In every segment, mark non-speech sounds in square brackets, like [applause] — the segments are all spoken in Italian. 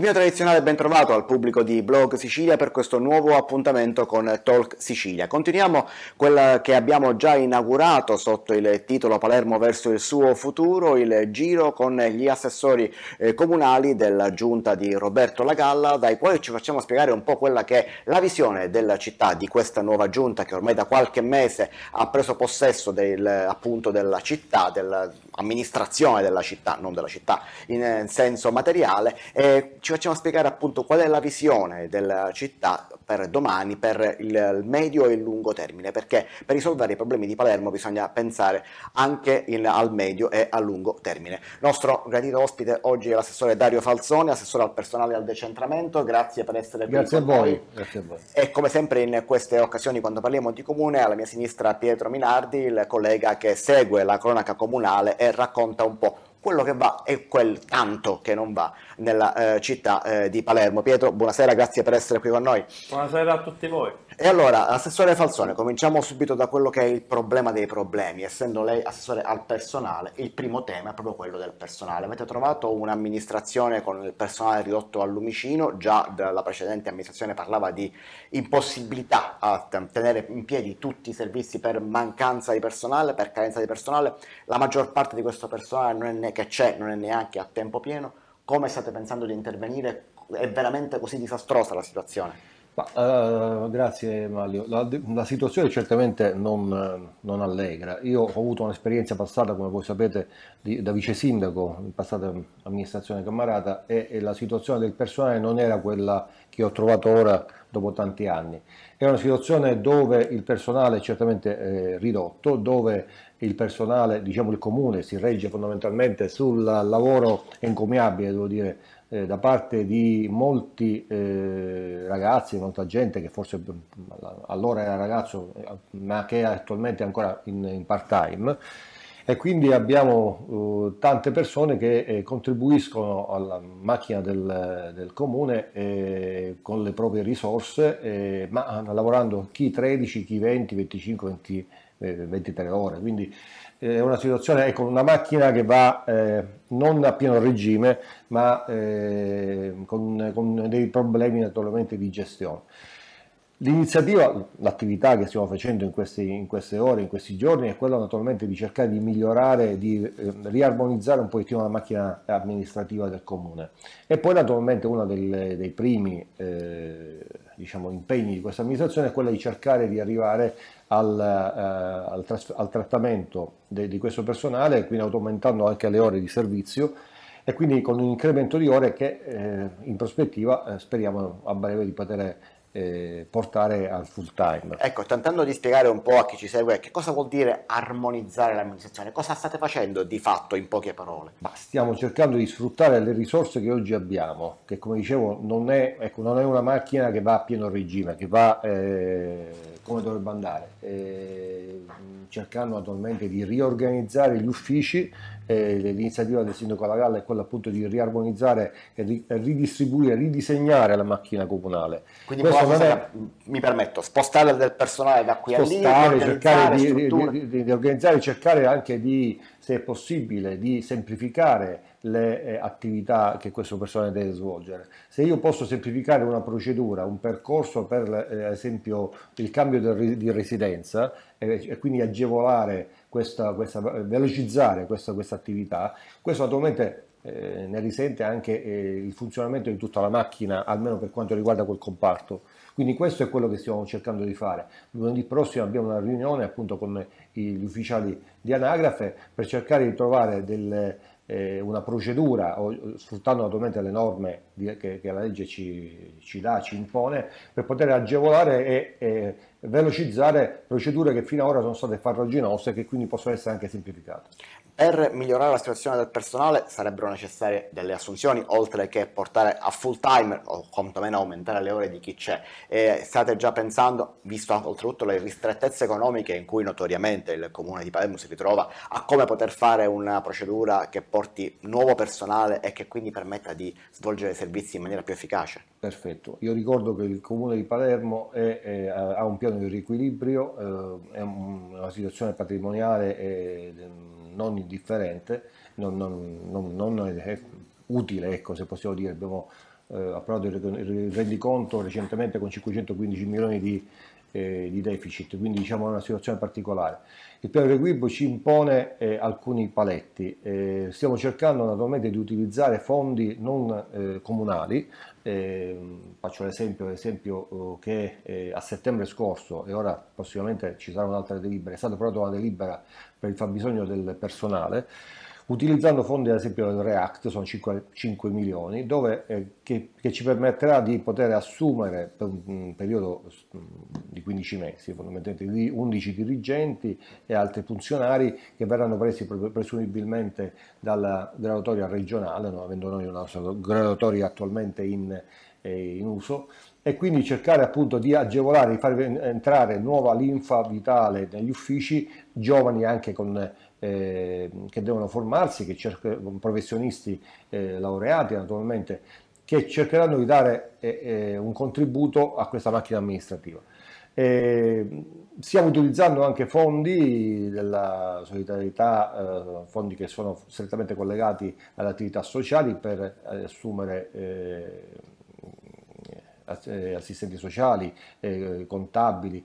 Il mio tradizionale ben trovato al pubblico di Blog Sicilia per questo nuovo appuntamento con Talk Sicilia. Continuiamo quella che abbiamo già inaugurato sotto il titolo Palermo verso il suo futuro, il giro con gli assessori eh, comunali della giunta di Roberto Lagalla, dai quali ci facciamo spiegare un po' quella che è la visione della città, di questa nuova giunta che ormai da qualche mese ha preso possesso del, appunto della città, dell'amministrazione della città, non della città in eh, senso materiale. E ci ci facciamo spiegare appunto qual è la visione della città per domani, per il medio e il lungo termine, perché per risolvere i problemi di Palermo bisogna pensare anche in, al medio e a lungo termine. Il nostro gradito ospite oggi è l'assessore Dario Falzoni, assessore al personale e al decentramento, grazie per essere qui. Grazie a voi. Grazie a voi. E come sempre in queste occasioni quando parliamo di comune, alla mia sinistra Pietro Minardi, il collega che segue la cronaca comunale e racconta un po' quello che va e quel tanto che non va nella eh, città eh, di Palermo. Pietro, buonasera, grazie per essere qui con noi. Buonasera a tutti voi. E allora, Assessore Falzone, cominciamo subito da quello che è il problema dei problemi. Essendo lei assessore al personale, il primo tema è proprio quello del personale. Avete trovato un'amministrazione con il personale ridotto al lumicino, già la precedente amministrazione parlava di impossibilità a tenere in piedi tutti i servizi per mancanza di personale, per carenza di personale. La maggior parte di questo personale non è né che c'è, non è neanche a tempo pieno come state pensando di intervenire? È veramente così disastrosa la situazione? Ma, uh, grazie Mario. La, la, situazione certamente non, non, allegra. Io ho avuto un'esperienza passata, come voi sapete, di, da vice sindaco in passata amministrazione camarata e, e, la situazione del personale non era quella che ho trovato ora dopo tanti anni. È una situazione dove il personale è certamente eh, ridotto, dove il personale, diciamo il comune, si regge fondamentalmente sul lavoro encomiabile, devo dire, eh, da parte di molti eh, ragazzi, molta gente che forse mm, allora era ragazzo, eh, ma che attualmente è ancora in, in part-time e quindi abbiamo eh, tante persone che eh, contribuiscono alla macchina del, del comune eh, con le proprie risorse, eh, ma lavorando chi 13, chi 20, 25, 20, 23 ore. Quindi eh, è una situazione, ecco, una macchina che va eh, non a pieno regime, ma con, con dei problemi naturalmente di gestione. L'iniziativa, l'attività che stiamo facendo in, questi, in, queste ore, in questi giorni, è quella naturalmente di cercare di migliorare, di eh, riarmonizzare un pochettino la macchina amministrativa del comune. E poi naturalmente uno del, dei primi eh, diciamo, impegni di questa amministrazione è quella di cercare di arrivare al, eh, al, al trattamento de, di questo personale, quindi aumentando anche le ore di servizio e quindi con un incremento di ore che eh, in prospettiva eh, speriamo a breve di poter eh, portare al full time. Ecco, tentando di spiegare un po' a chi ci segue che cosa vuol dire armonizzare l'amministrazione, cosa state facendo di fatto in poche parole? Ma stiamo cercando di sfruttare le risorse che oggi abbiamo, che come dicevo non è, ecco, non è una macchina che va a pieno regime, che va eh, come dovrebbe andare, eh, cercando attualmente di riorganizzare gli uffici, eh, l'iniziativa del sindaco Lagalla è quella appunto di riarmonizzare e ridistribuire, ridisegnare la macchina comunale. Quindi Questo cosa me... mi permetto, spostare del personale da qui spostare, a lì, cercare di, di, di, di, organizzare, cercare anche di, se è possibile, di semplificare le eh, attività che questo personale deve svolgere. Se io posso semplificare una procedura, un percorso per eh, esempio il cambio de, di residenza eh, e quindi agevolare questa, questa velocizzare questa, questa attività, questo naturalmente eh, ne risente anche eh, il funzionamento di tutta la macchina, almeno per quanto riguarda quel comparto. Quindi questo è quello che stiamo cercando di fare. Lunedì prossimo abbiamo una riunione appunto con gli ufficiali di Anagrafe per cercare di trovare del, eh, una procedura, o, sfruttando naturalmente le norme di, che, che, la legge ci, ci, dà, ci impone, per poter agevolare e, e velocizzare procedure che fino ad ora sono state farraginose e che quindi possono essere anche semplificate. Per migliorare la situazione del personale sarebbero necessarie delle assunzioni, oltre che portare a full time o quantomeno aumentare le ore di chi c'è. E state già pensando, visto oltretutto le ristrettezze economiche in cui notoriamente il comune di Palermo si ritrova, a come poter fare una procedura che porti nuovo personale e che quindi permetta di svolgere i servizi in maniera più efficace? Perfetto, io ricordo che il comune di Palermo è, è, ha un piano di riequilibrio, eh, è una situazione patrimoniale. È, eh, non indifferente, non, non, non, non utile, ecco, se possiamo dire, abbiamo eh, approvato il rendiconto recentemente con 515 milioni di eh, di deficit, quindi diciamo è una situazione particolare. Il piano di equilibrio ci impone eh, alcuni paletti, eh, stiamo cercando naturalmente di utilizzare fondi non eh, comunali, eh, faccio l'esempio, l'esempio eh, che a settembre scorso e ora prossimamente ci sarà un'altra delibera, è stata approvata una delibera per il fabbisogno del personale, utilizzando fondi ad esempio del React, sono 5, 5 milioni, dove, eh, che, che, ci permetterà di poter assumere per un periodo mm, di 15 mesi, fondamentalmente 11 dirigenti e altri funzionari che verranno presi presumibilmente dalla graduatoria regionale, non avendo noi una graduatoria attualmente in, eh, in uso, e quindi cercare appunto di agevolare, di far entrare nuova linfa vitale negli uffici, giovani anche con eh, che devono formarsi, che cerca, professionisti eh, laureati naturalmente, che cercheranno di dare eh, eh un contributo a questa macchina amministrativa. Ehm, stiamo utilizzando anche fondi della solidarietà, eh, fondi che sono strettamente collegati alle attività sociali per eh, assumere assistenti sociali, eh, contabili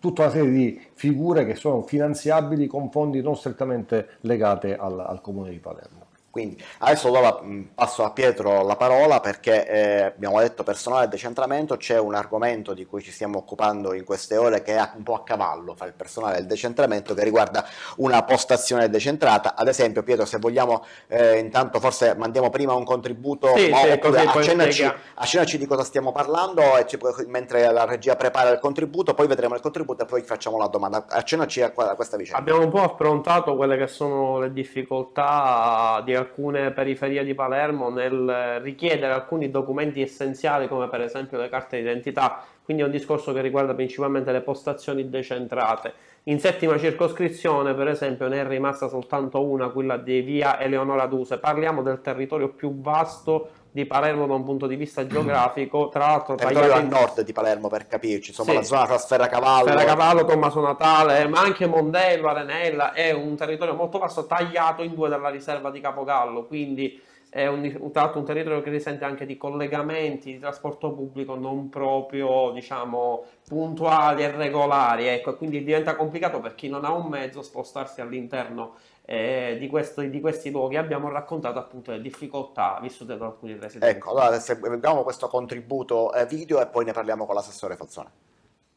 tutta una serie di figure che sono finanziabili con fondi non strettamente legate al, al comune di Palermo. Quindi adesso la, mm, passo a Pietro la parola perché eh, abbiamo detto personale e decentramento, c'è un argomento di cui ci stiamo occupando in queste ore che è un po' a cavallo fra il personale e il decentramento che riguarda una postazione decentrata. Ad esempio Pietro se vogliamo eh, intanto forse mandiamo prima un contributo sì, ma, accennaci, accennaci, di cosa stiamo parlando ci, mentre la regia prepara il contributo, poi vedremo il contributo e poi facciamo la domanda. Accennaci a, a questa vicenda. Abbiamo un po' affrontato quelle che sono le difficoltà di alcune periferie di Palermo nel richiedere alcuni documenti essenziali come per esempio le carte d'identità quindi è un discorso che riguarda principalmente le postazioni decentrate. In settima circoscrizione, per esempio, ne è rimasta soltanto una, quella di via Eleonora Duse. Parliamo del territorio più vasto di Palermo da un punto di vista geografico, tra l'altro Territorio in... a nord di Palermo per capirci, insomma sì. la zona tra Sfera Sferracavallo, Sferracavallo, Tommaso Natale, ma anche Mondello, Arenella, è un territorio molto vasto tagliato in due dalla riserva di Capogallo, quindi è un, tra un territorio che risente anche di collegamenti di trasporto pubblico non proprio diciamo puntuali e regolari ecco quindi diventa complicato per chi non ha un mezzo spostarsi all'interno eh, di, questo, di, questi luoghi abbiamo raccontato appunto le difficoltà vissute da alcuni residenti ecco allora vediamo questo contributo eh, video e poi ne parliamo con l'assessore Fazzone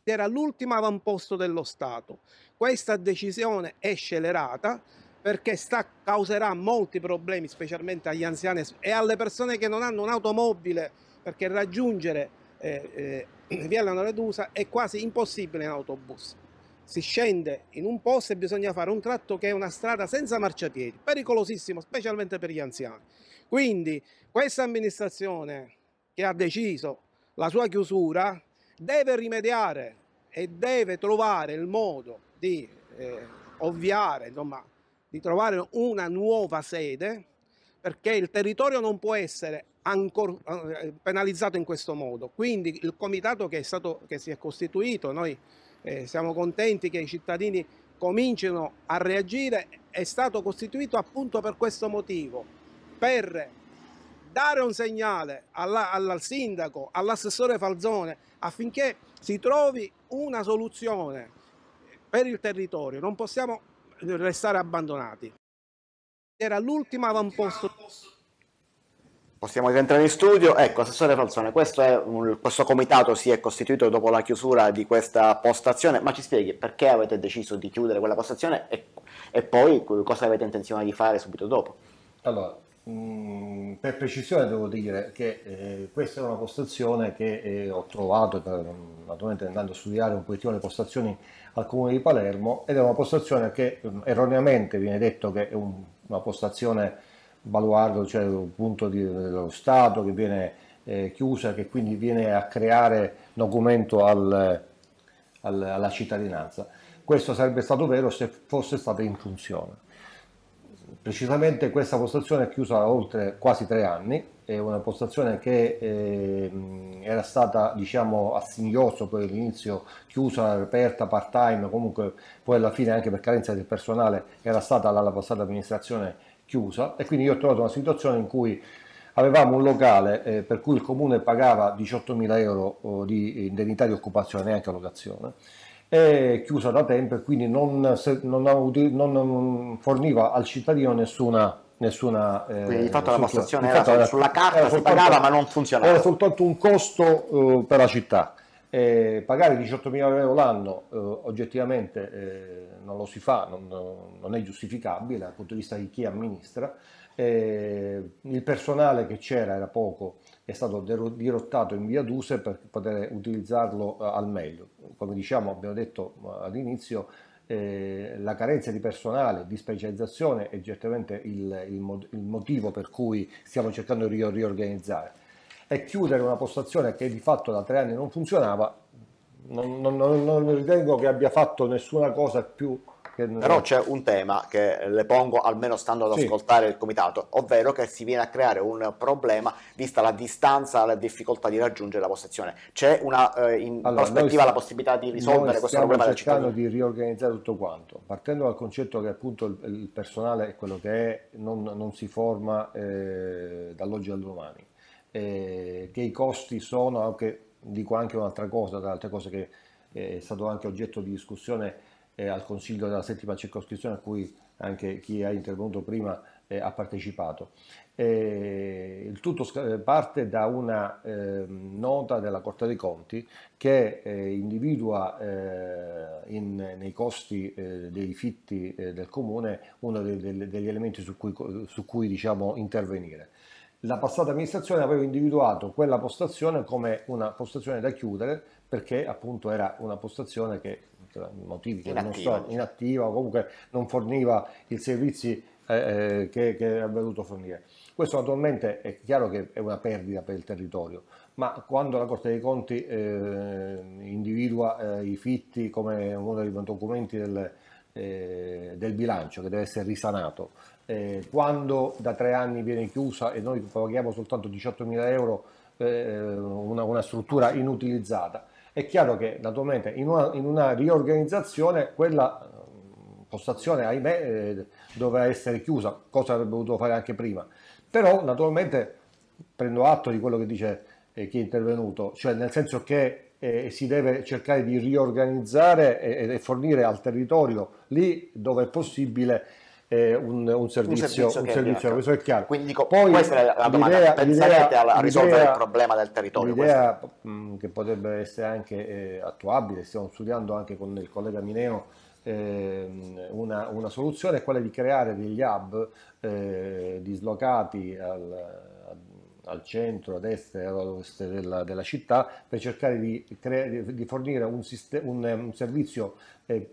era l'ultimo avamposto dello Stato questa decisione è scelerata perché sta, causerà molti problemi, specialmente agli anziani e alle persone che non hanno un'automobile, perché raggiungere eh, eh, [clears throat] Viale Noredusa è quasi impossibile in autobus. Si scende in un posto e bisogna fare un tratto che è una strada senza marciapiedi, pericolosissimo, specialmente per gli anziani. Quindi questa amministrazione che ha deciso la sua chiusura deve rimediare e deve trovare il modo di eh, ovviare, insomma, di trovare una nuova sede perché il territorio non può essere ancora eh, penalizzato in questo modo. Quindi il comitato che, è stato, che si è costituito, noi eh, siamo contenti che i cittadini comincino a reagire, è stato costituito appunto per questo motivo, per dare un segnale alla, al sindaco, all'assessore Falzone affinché si trovi una soluzione per il territorio. Non possiamo restare abbandonati. Era l'ultimo avamposto. Possiamo rientrare in studio. Ecco, Assessore Falzone, questo, un, questo comitato si è costituito dopo la chiusura di questa postazione, ma ci spieghi perché avete deciso di chiudere quella postazione e, e poi cosa avete intenzione di fare subito dopo? Allora, Mm, per precisione devo dire che eh, questa è una postazione che eh, ho trovato, eh, naturalmente andando a studiare un pochettino le postazioni al comune di Palermo, ed è una postazione che mm, erroneamente viene detto che è un, una postazione baluardo, cioè un punto di, dello Stato che viene eh, chiusa, che quindi viene a creare documento al, al, alla cittadinanza. Questo sarebbe stato vero se fosse stata in funzione. Precisamente questa postazione è chiusa da oltre quasi tre anni, è una postazione che eh, era stata diciamo a singhiozzo poi all'inizio chiusa, aperta part time, comunque poi alla fine anche per carenza del personale era stata dalla passata amministrazione chiusa e quindi io ho trovato una situazione in cui avevamo un locale eh, per cui il comune pagava 18.000 euro oh, di indennità di occupazione, neanche allocazione è chiusa da tempo e quindi non, non, non forniva al cittadino nessuna nessuna eh, quindi di fatto la postazione era, era, sulla carta era si pagava ma non funzionava era soltanto un costo eh, per la città eh, pagare mila euro l'anno eh, oggettivamente eh, non lo si fa non, non, è giustificabile dal punto di vista di chi amministra eh, il personale che c'era era poco è stato dirottato in via d'use per poter utilizzarlo eh, al meglio. Come diciamo, abbiamo detto eh, all'inizio, eh, la carenza di personale, di specializzazione è certamente il, il, il motivo per cui stiamo cercando di riorganizzare. E chiudere una postazione che di fatto da tre anni non funzionava, non, non, non ritengo che abbia fatto nessuna cosa più che... Però c'è un tema che le pongo almeno stando ad sì. ascoltare il comitato, ovvero che si viene a creare un problema vista la distanza, la difficoltà di raggiungere la postazione. C'è una eh, in allora, prospettiva sta... la possibilità di risolvere questo problema del Stiamo cercando di riorganizzare tutto quanto, partendo dal concetto che appunto il, il personale è quello che è, non, non si forma eh, dall'oggi al domani. Eh, che i costi sono anche, dico anche un'altra cosa, tra altre cose che è stato anche oggetto di discussione eh, al Consiglio della settima circoscrizione a cui anche chi ha intervenuto prima eh, ha partecipato. Eh, il tutto eh, parte da una ehm, nota della Corte dei Conti che eh, individua eh, in, nei costi dei fitti del Comune uno dei, dei, degli elementi su cui, su cui diciamo, intervenire la passata amministrazione aveva individuato quella postazione come una postazione da chiudere perché appunto era una postazione che Certo, motivi che non so, cioè. inattiva o comunque non forniva i servizi eh, eh che, che aveva dovuto fornire. Questo naturalmente è chiaro che è una perdita per il territorio, ma quando la Corte dei Conti eh, individua eh, i fitti come uno dei documenti del, eh, del bilancio che deve essere risanato, eh, quando da tre anni viene chiusa e noi paghiamo soltanto 18.000 euro eh, una, una struttura inutilizzata, è chiaro che naturalmente in una, in una riorganizzazione quella eh, postazione, ahimè, eh, doveva essere chiusa, cosa avrebbe dovuto fare anche prima. Però naturalmente prendo atto di quello che dice eh, chi è intervenuto, cioè nel senso che eh, si deve cercare di riorganizzare e, e fornire al territorio lì dove è possibile eh, un, un, servizio, un servizio, un che, servizio, è chiaro. Quindi dico, Poi, questa è la domanda, l'idea, a risolvere il problema del territorio? L'idea questo? Mm, che potrebbe essere anche eh, attuabile, stiamo studiando anche con il collega Mineo eh, una, una, soluzione è quella di creare degli hub eh, dislocati al, al centro, a destra e a ovest della, della, città per cercare di, cre- di fornire un, sistem- un servizio eh,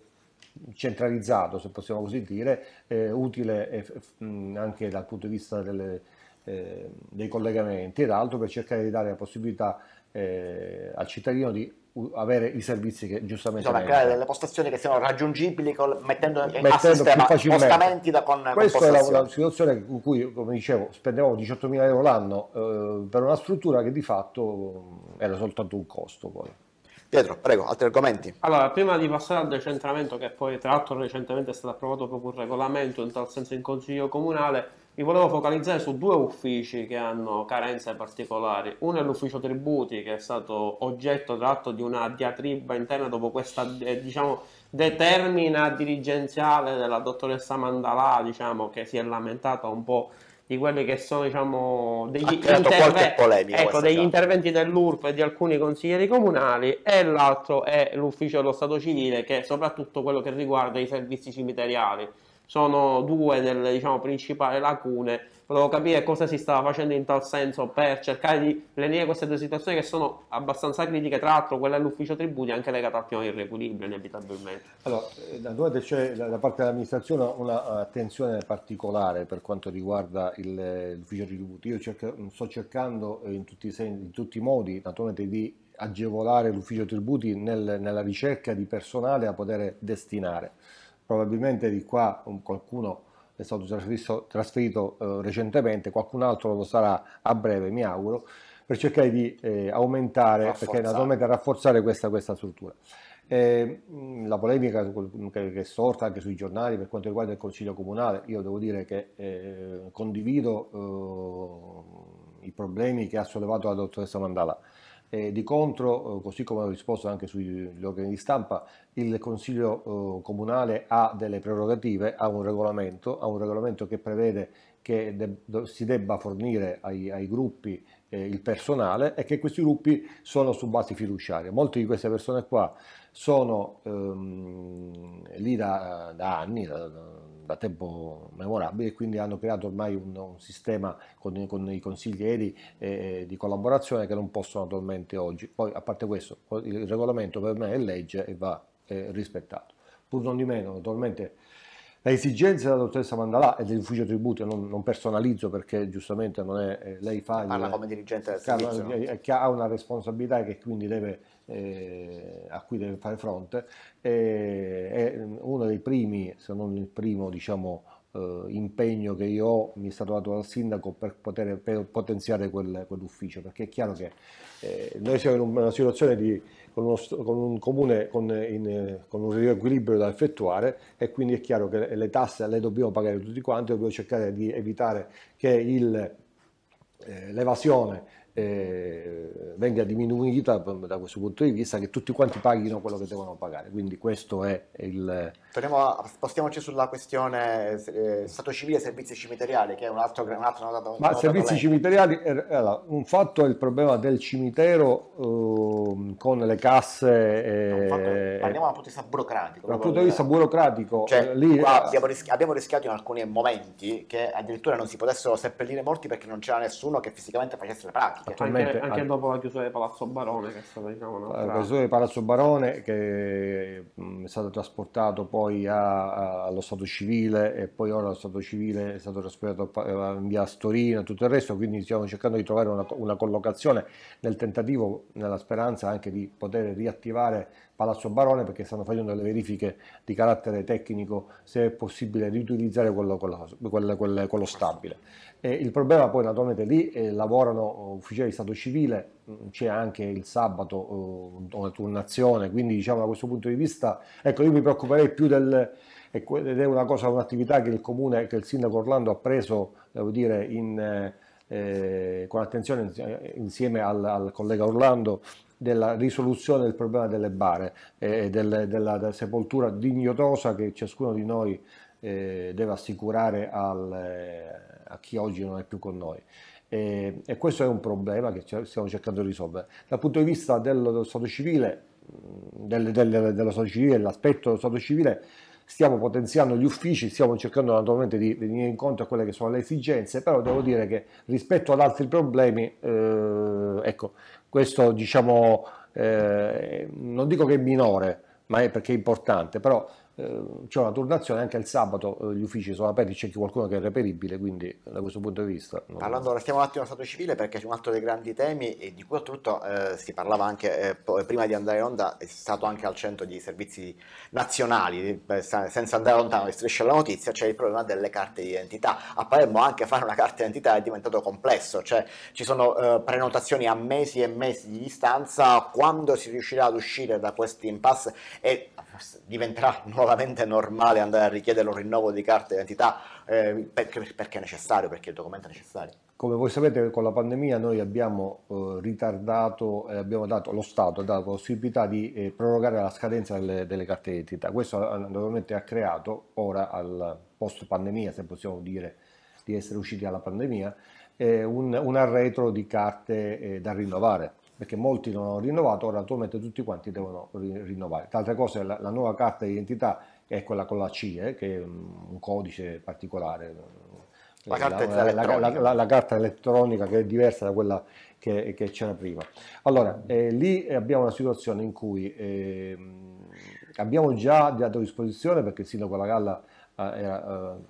centralizzato, se possiamo così dire, eh, utile eh, anche dal punto di vista delle, eh, dei collegamenti ed altro per cercare di dare la possibilità eh, al cittadino di avere i servizi che giustamente bisogna creare delle postazioni che siano raggiungibili con, mettendo, in mettendo a sistema postamenti da, con questa con è la, situazione in cui come dicevo spendevamo 18.000 euro l'anno eh, per una struttura che di fatto eh, era soltanto un costo poi Pietro, prego, altri argomenti. Allora, prima di passare al decentramento, che poi tra l'altro recentemente è stato approvato proprio un regolamento in tal senso in Consiglio Comunale, mi volevo focalizzare su due uffici che hanno carenze particolari. Uno è l'ufficio tributi, che è stato oggetto tra l'altro di una diatriba interna dopo questa, eh, diciamo, determina dirigenziale della dottoressa Mandalà, diciamo, che si è lamentata un po' di quelli che sono diciamo, degli, interve- ecco, degli interventi dell'URP e di alcuni consiglieri comunali e l'altro è l'ufficio dello Stato civile che è soprattutto quello che riguarda i servizi cimiteriali sono due delle diciamo, principali lacune. Volevo capire cosa si stava facendo in tal senso per cercare di lenire queste due situazioni che sono abbastanza critiche, tra l'altro quella dell'ufficio tributi è anche legata al piano di riequilibrio inevitabilmente. Allora, naturalmente eh, c'è da parte dell'amministrazione un'attenzione eh, particolare per quanto riguarda il, eh, l'ufficio tributi. Io cerco, mm, sto cercando in tutti, i sen- in tutti i modi naturalmente di agevolare l'ufficio tributi nel, nella ricerca di personale a poter destinare probabilmente di qua qualcuno è stato trasferito, trasferito eh, recentemente, qualcun altro lo sarà a breve, mi auguro, per cercare di eh, aumentare, rafforzare. perché naturalmente rafforzare questa, questa struttura. Eh, la polemica che è sorta anche sui giornali per quanto riguarda il Consiglio Comunale, io devo dire che eh, condivido eh, i problemi che ha sollevato la dottoressa Mandala. E eh, di contro, così come ho risposto anche sugli organi di stampa, il Consiglio eh, Comunale ha delle prerogative, ha un regolamento, ha un regolamento che prevede che si debba fornire ai, ai gruppi eh, il personale e che questi gruppi sono su base fiduciaria. Molte di queste persone qua sono ehm, lì da, da anni, da, da, tempo memorabile, e quindi hanno creato ormai un, un sistema con, con, i consiglieri eh, eh, di collaborazione che non possono attualmente oggi. Poi, a parte questo, il regolamento per me è legge e va eh, rispettato. Pur non di meno, naturalmente, le esigenze della dottoressa Mandalà e dell'ufficio tributi, non, non personalizzo perché giustamente non è eh, lei fa... Parla come dirigente del servizio. Che, che ha una responsabilità e che quindi deve, eh, a cui deve fare fronte, eh, è mm, uno dei primi, se non il primo, diciamo, eh, impegno che io ho mi è stato dato dal sindaco per poter per potenziare quel, quell'ufficio, perché è chiaro che eh, noi siamo in una situazione di, con, uno, con, un comune con, in, con, un riequilibrio da effettuare e quindi è chiaro che le tasse le dobbiamo pagare tutti quanti, dobbiamo cercare di evitare che eh, l'evasione eh, venga diminuita da questo punto di vista, che tutti quanti paghino quello che devono pagare. Quindi questo è il... A, spostiamoci sulla questione eh, stato civile e servizi cimiteriali, che è un altro, un altro notato, Ma servizi cimiteriali, eh, allora, un fatto è il problema del cimitero eh, con le casse... Eh, parliamo dal punto di vista burocratico. Dal punto di vista burocratico, cioè, eh, lì... Abbiamo, rischi- abbiamo, rischiato in alcuni momenti che addirittura non si potessero seppellire morti perché non c'era nessuno che fisicamente facesse le pratiche. Attualmente, anche, anche, dopo la chiusura di Palazzo Barone, che è stata diciamo, un'altra... La chiusura di Palazzo Barone, che mm, è stato trasportato poi a, a, allo Stato Civile e poi ora lo Stato Civile è stato trasportato a, eh, in via Astorina e tutto il resto, quindi stiamo cercando di trovare una, una collocazione nel tentativo, nella speranza anche di poter riattivare Palazzo Barone perché stanno facendo delle verifiche di carattere tecnico se è possibile riutilizzare quello, quello, quello, quello stabile. E il problema poi naturalmente lì eh, lavorano eh, ufficiali di Stato civile, mm, c'è anche il sabato eh, una turnazione, quindi diciamo da questo punto di vista, ecco io mi preoccuperei più del ed è una cosa, un'attività che il comune, che il sindaco Orlando ha preso, devo dire, in, eh, con attenzione insieme al, al collega Orlando della risoluzione del problema delle bare e delle, della, della, sepoltura dignitosa che ciascuno di noi eh, deve assicurare al, eh, a chi oggi non è più con noi. E, e questo è un problema che stiamo cercando di risolvere. Dal punto di vista dello, Stato civile, del, del, dello Stato civile, l'aspetto dello Stato civile, stiamo potenziando gli uffici, stiamo cercando naturalmente di venire incontro a quelle che sono le esigenze, però devo dire che rispetto ad altri problemi, eh, ecco, questo diciamo, eh, non dico che è minore, ma è perché è importante, però eh, c'è una turnazione anche il sabato eh, gli uffici sono aperti c'è anche qualcuno che è reperibile quindi da questo punto di vista non... parlando restiamo un attimo allo stato civile perché c'è un altro dei grandi temi e di cui oltretutto eh, si parlava anche eh, eh, prima di andare in onda è stato anche al centro di servizi nazionali eh, senza andare lontano di striscia la notizia c'è il problema delle carte di identità a Palermo anche fare una carta di identità è diventato complesso cioè ci sono prenotazioni a mesi e mesi di distanza quando si riuscirà ad uscire da questo impasse e diventerà [laughs] nuovamente normale andare a richiedere un rinnovo di carte d'identità eh, perché, perché, è necessario, perché il documento è necessario. Come voi sapete con la pandemia noi abbiamo eh, ritardato, eh, abbiamo dato, lo Stato ha dato possibilità di eh, prorogare la scadenza delle, delle carte d'identità. Questo eh, naturalmente ha creato ora al post pandemia, se possiamo dire di essere usciti dalla pandemia, eh, un, un, arretro di carte da rinnovare perché molti non hanno rinnovato, ora attualmente tutti quanti devono rinnovare. Tra altre cose la, la nuova carta di identità è quella con la CIE, eh, che è un codice particolare, la carta, eh, la, la, la carta, elettronica che è diversa da quella che, che c'era prima. Allora, eh, lì abbiamo una situazione in cui eh, abbiamo già dato disposizione, perché il sindaco La Galla eh, era eh,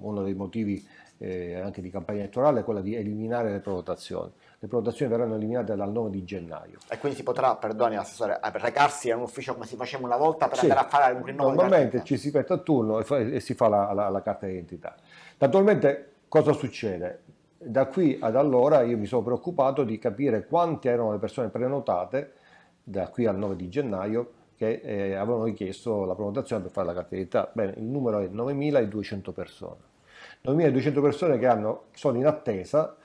uno dei motivi anche di campagna elettorale, quella di eliminare le prorotazioni le prenotazioni verranno eliminate dal 9 di gennaio. E quindi si potrà, perdoni Assessore, eh, recarsi a un ufficio come si faceva una volta per sì, andare a fare un rinnovo? Normalmente ci si mette a turno e, fa, e si fa la, la, la carta d'identità. Naturalmente cosa succede? Da qui ad allora io mi sono preoccupato di capire quante erano le persone prenotate da qui al 9 di gennaio che eh, avevano richiesto la prenotazione per fare la carta d'identità. Bene, il numero è 9200 persone. 9200 persone che hanno, sono in attesa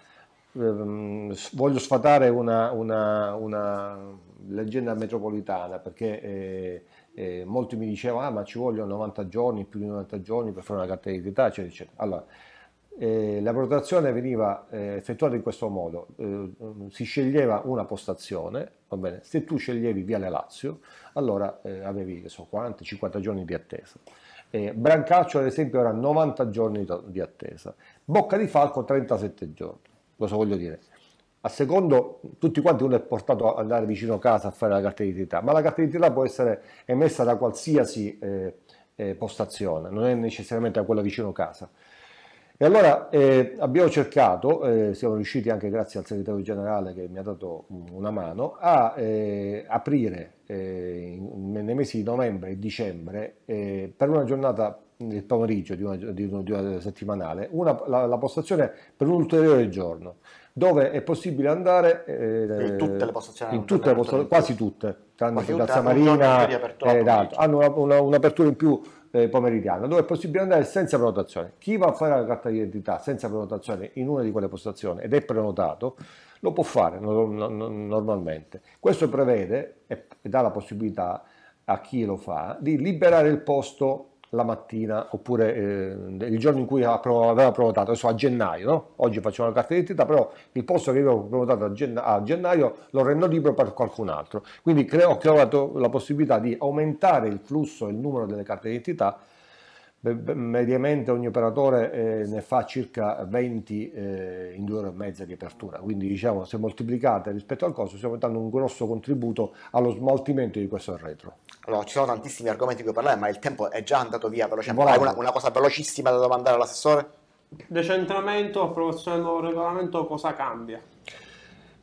Ehm, voglio sfatare una, una, una, leggenda metropolitana perché eh, eh, molti mi dicevano ah, ma ci vogliono 90 giorni, più di 90 giorni per fare una carta di identità, eccetera, eccetera. Allora, eh, la prenotazione veniva eh, effettuata in questo modo, eh, si sceglieva una postazione, va bene, se tu sceglievi Viale Lazio, allora eh, avevi so, 40, 50 giorni di attesa. Brancaccio ad esempio era 90 giorni di attesa, Bocca di Falco 37 giorni. Cosa voglio dire? A secondo, tutti quanti uno è portato ad andare vicino a casa a fare la carta di identità, ma la carta di identità può essere emessa da qualsiasi eh, eh, postazione, non è necessariamente da quella vicino a casa. E allora eh, abbiamo cercato, eh, siamo riusciti anche grazie al segretario generale che mi ha dato una mano, a eh, aprire eh, in, nei mesi di novembre e dicembre eh, per una giornata nel pomeriggio di una, di una, di una settimanale, una, la, la, postazione per un ulteriore giorno, dove è possibile andare eh, in tutte le postazioni, in tutte le postazioni quasi tutte, tranne che Piazza Marina, eh, hanno un'apertura in più eh, pomeridiana, dove è possibile andare senza prenotazione. Chi va a fare la carta di identità senza prenotazione in una di quelle postazioni ed è prenotato, lo può fare no, no, normalmente. Questo prevede e dà la possibilità a chi lo fa di liberare il posto la mattina oppure eh, il giorno in cui aveva prenotato, adesso a gennaio, no? oggi facciamo la carta d'identità, però il posto che avevo prenotato a, genna- a gennaio lo rendo libero per qualcun altro. Quindi ho creato la possibilità di aumentare il flusso e il numero delle carte d'identità mediamente ogni operatore eh, ne fa circa 20 eh, in due ore e mezza di apertura, quindi diciamo se moltiplicate rispetto al costo stiamo dando un grosso contributo allo smaltimento di questo arretro. Allora, ci sono tantissimi argomenti di cui parlare, ma il tempo è già andato via velocemente. Hai una, una cosa velocissima da domandare all'assessore? Decentramento, approvazione del nuovo regolamento, cosa cambia?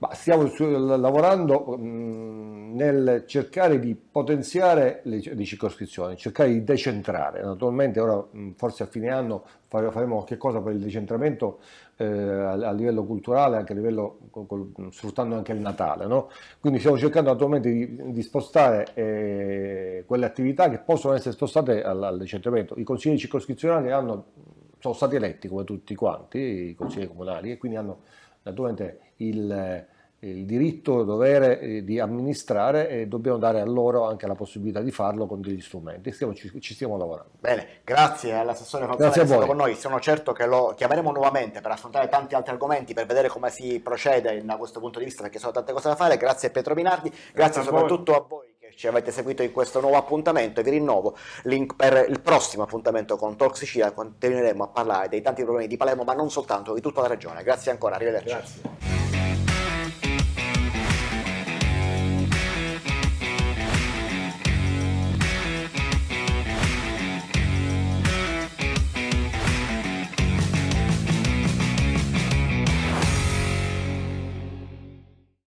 Ma stiamo lavorando mh, mm, nel cercare di potenziare le, le, circoscrizioni, cercare di decentrare. Naturalmente ora mh, mm, forse a fine anno faremo qualche cosa per il decentramento eh, a, a, livello culturale, anche a livello, col, col, sfruttando anche il Natale. No? Quindi stiamo cercando attualmente di, di spostare eh, quelle attività che possono essere spostate al, al decentramento. I consigli circoscrizionali hanno, sono stati eletti come tutti quanti, i consigli comunali, e quindi hanno naturalmente il, eh, il diritto il dovere eh, di amministrare e dobbiamo dare a loro anche la possibilità di farlo con degli strumenti. Stiamo, ci, ci, stiamo lavorando. Bene, grazie all'assessore Fanzone che è stato con noi. Sono certo che lo chiameremo nuovamente per affrontare tanti altri argomenti, per vedere come si procede da questo punto di vista, perché sono tante cose da fare. Grazie a Pietro Minardi, grazie, grazie a soprattutto a voi che ci avete seguito in questo nuovo appuntamento e vi rinnovo link per il prossimo appuntamento con Talk continueremo a parlare dei tanti problemi di Palermo ma non soltanto di tutta la regione grazie ancora arrivederci grazie.